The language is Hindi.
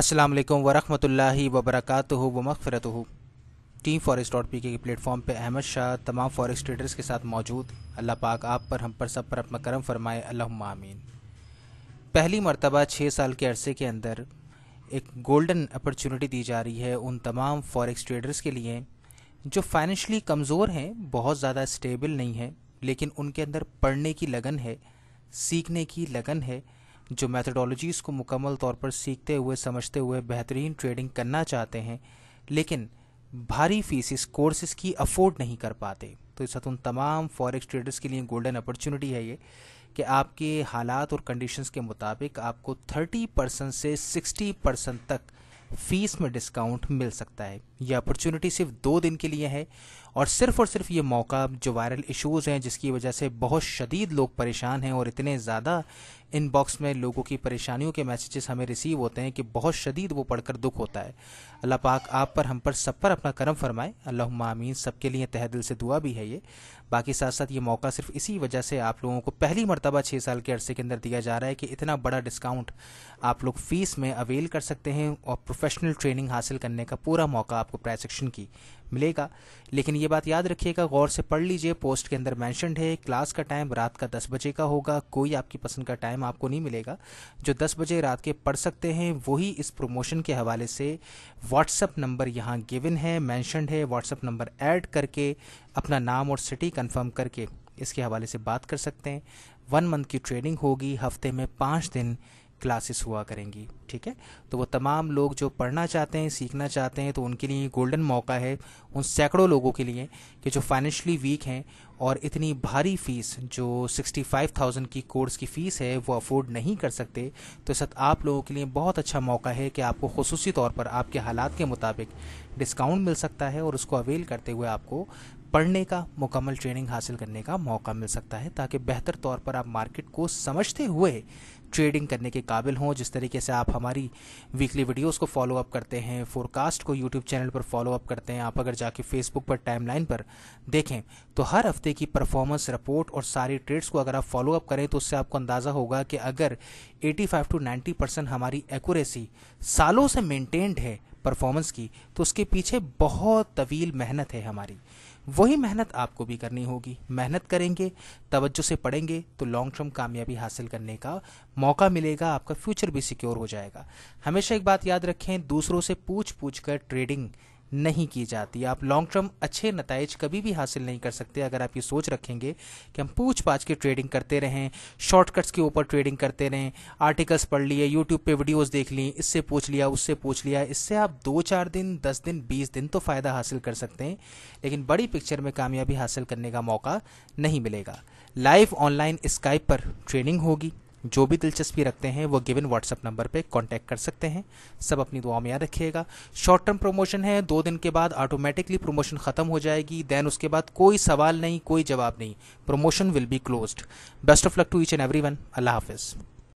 अस्सलाम वालेकुम वरहमतुल्लाहि वबरकatuhu व मगफरतहु team forest dot P K platform पर अहमद शाह तमाम फॉरेस्ट ट्रेडर्स के साथ मौजूद अल्लाह पाक आप पर हम पर सब पर अपना करम फरमाए अल्लाह आमीन पहली मरतबा छः साल के अरसे के अंदर एक गोल्डन अपॉर्चुनिटी दी जा रही है उन तमाम फॉरेक्स ट्रेडर्स के लिए जो फाइनेंशली कमज़ोर हैं बहुत ज़्यादा स्टेबल नहीं है लेकिन उनके अंदर पढ़ने की लगन है सीखने की लगन है जो मैथडोलॉजीज़ को मुकम्मल तौर पर सीखते हुए समझते हुए बेहतरीन ट्रेडिंग करना चाहते हैं लेकिन भारी फीस इस कोर्सेज की अफोर्ड नहीं कर पाते तो इस उन तमाम फॉरेक्स ट्रेडर्स के लिए गोल्डन अपॉर्चुनिटी है ये कि आपके हालात और कंडीशंस के मुताबिक आपको 30 परसेंट से 60 परसेंट तक फीस में डिस्काउंट मिल सकता है ये अपॉर्चुनिटी सिर्फ दो दिन के लिए है और सिर्फ और सिर्फ ये मौका जो वायरल इश्यूज़ हैं जिसकी वजह से बहुत शदीद लोग परेशान हैं और इतने ज़्यादा इनबॉक्स में लोगों की परेशानियों के मैसेजेस हमें रिसीव होते हैं कि बहुत शदीद वो पढ़कर दुख होता है अल्लाह पाक आप पर हम पर सब पर अपना करम फरमाए अल्लाह आमीन सबके लिए तह दिल से दुआ भी है ये बाकी साथ साथ ये मौका सिर्फ इसी वजह से आप लोगों को पहली मरतबा छः साल के अरसे के अंदर दिया जा रहा है कि इतना बड़ा डिस्काउंट आप लोग फ़ीस में अवेल कर सकते हैं और प्रोफेशनल ट्रेनिंग हासिल करने का पूरा मौका आपको प्राइस एक्शन की मिलेगा लेकिन ये बात याद रखिएगा गौर से पढ़ लीजिए पोस्ट के अंदर मैंशनड है क्लास का टाइम रात का दस बजे का होगा कोई आपकी पसंद का टाइम आपको नहीं मिलेगा जो दस बजे रात के पढ़ सकते हैं वही इस प्रमोशन के हवाले से व्हाट्सअप नंबर यहाँ गिवन है मैंशनड है व्हाट्सअप नंबर ऐड करके अपना नाम और सिटी कन्फर्म करके इसके हवाले से बात कर सकते हैं वन मंथ की ट्रेनिंग होगी हफ्ते में पाँच दिन क्लासेस हुआ करेंगी ठीक है तो वो तमाम लोग जो पढ़ना चाहते हैं सीखना चाहते हैं तो उनके लिए गोल्डन मौका है उन सैकड़ों लोगों के लिए कि जो फाइनेंशली वीक हैं और इतनी भारी फीस जो 65,000 की कोर्स की फ़ीस है वो अफोर्ड नहीं कर सकते तो इस आप लोगों के लिए बहुत अच्छा मौका है कि आपको खसूसी तौर पर आपके हालात के मुताबिक डिस्काउंट मिल सकता है और उसको अवेल करते हुए आपको पढ़ने का मुकम्मल ट्रेनिंग हासिल करने का मौका मिल सकता है ताकि बेहतर तौर पर आप मार्केट को समझते हुए ट्रेडिंग करने के काबिल हों जिस तरीके से आप हमारी वीकली वीडियोस को फॉलो अप करते हैं फोरकास्ट को यूट्यूब चैनल पर फॉलो अप करते हैं आप अगर जाके फेसबुक पर टाइमलाइन पर देखें तो हर हफ्ते की परफॉर्मेंस रिपोर्ट और सारी ट्रेड्स को अगर आप फॉलो अप करें तो उससे आपको अंदाज़ा होगा कि अगर 85 टू 90 परसेंट हमारी एकूरेसी सालों से मेनटेन्ड है परफॉर्मेंस की तो उसके पीछे बहुत तवील मेहनत है हमारी वही मेहनत आपको भी करनी होगी मेहनत करेंगे तवज्जो से पढ़ेंगे तो लॉन्ग टर्म कामयाबी हासिल करने का मौका मिलेगा आपका फ्यूचर भी सिक्योर हो जाएगा हमेशा एक बात याद रखें दूसरों से पूछ पूछ कर ट्रेडिंग नहीं की जाती आप लॉन्ग टर्म अच्छे नतज कभी भी हासिल नहीं कर सकते अगर आप ये सोच रखेंगे कि हम पूछ पाछ के ट्रेडिंग करते रहें शॉर्टकट्स के ऊपर ट्रेडिंग करते रहें आर्टिकल्स पढ़ लिए यूट्यूब पे वीडियोस देख ली इससे पूछ लिया उससे पूछ लिया इससे आप दो चार दिन दस दिन बीस दिन तो फ़ायदा हासिल कर सकते हैं लेकिन बड़ी पिक्चर में कामयाबी हासिल करने का मौका नहीं मिलेगा लाइव ऑनलाइन स्काइप पर ट्रेनिंग होगी जो भी दिलचस्पी रखते हैं वो गिवन व्हाट्सअप नंबर पर कांटेक्ट कर सकते हैं सब अपनी दुआ में याद रखिएगा शॉर्ट टर्म प्रमोशन है दो दिन के बाद ऑटोमेटिकली प्रमोशन ख़त्म हो जाएगी देन उसके बाद कोई सवाल नहीं कोई जवाब नहीं promotion will be close best of luck to each and every one अल्लाह हाफिज़